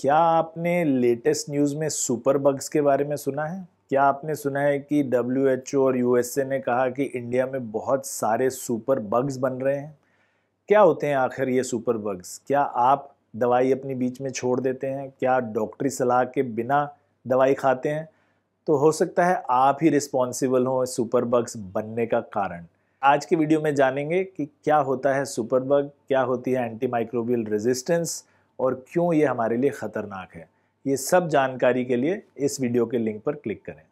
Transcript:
क्या आपने latest news में सुपर बग्स के बारे में सुना है क्या आपने सुना है कि डब्ल्यू और यूएसए ने कहा कि इंडिया में बहुत सारे सुपर बग्स बन रहे हैं क्या होते हैं आखिर ये सुपर बग्स क्या आप दवाई अपने बीच में छोड़ देते हैं क्या डॉक्टरी सलाह के बिना दवाई खाते हैं तो हो सकता है आप ही रिस्पॉन्सिबल हों सुपर बग्स बनने का कारण आज के वीडियो में जानेंगे कि क्या होता है सुपर बग क्या होती है एंटी माइक्रोबियल रेजिस्टेंस और क्यों ये हमारे लिए ख़तरनाक है ये सब जानकारी के लिए इस वीडियो के लिंक पर क्लिक करें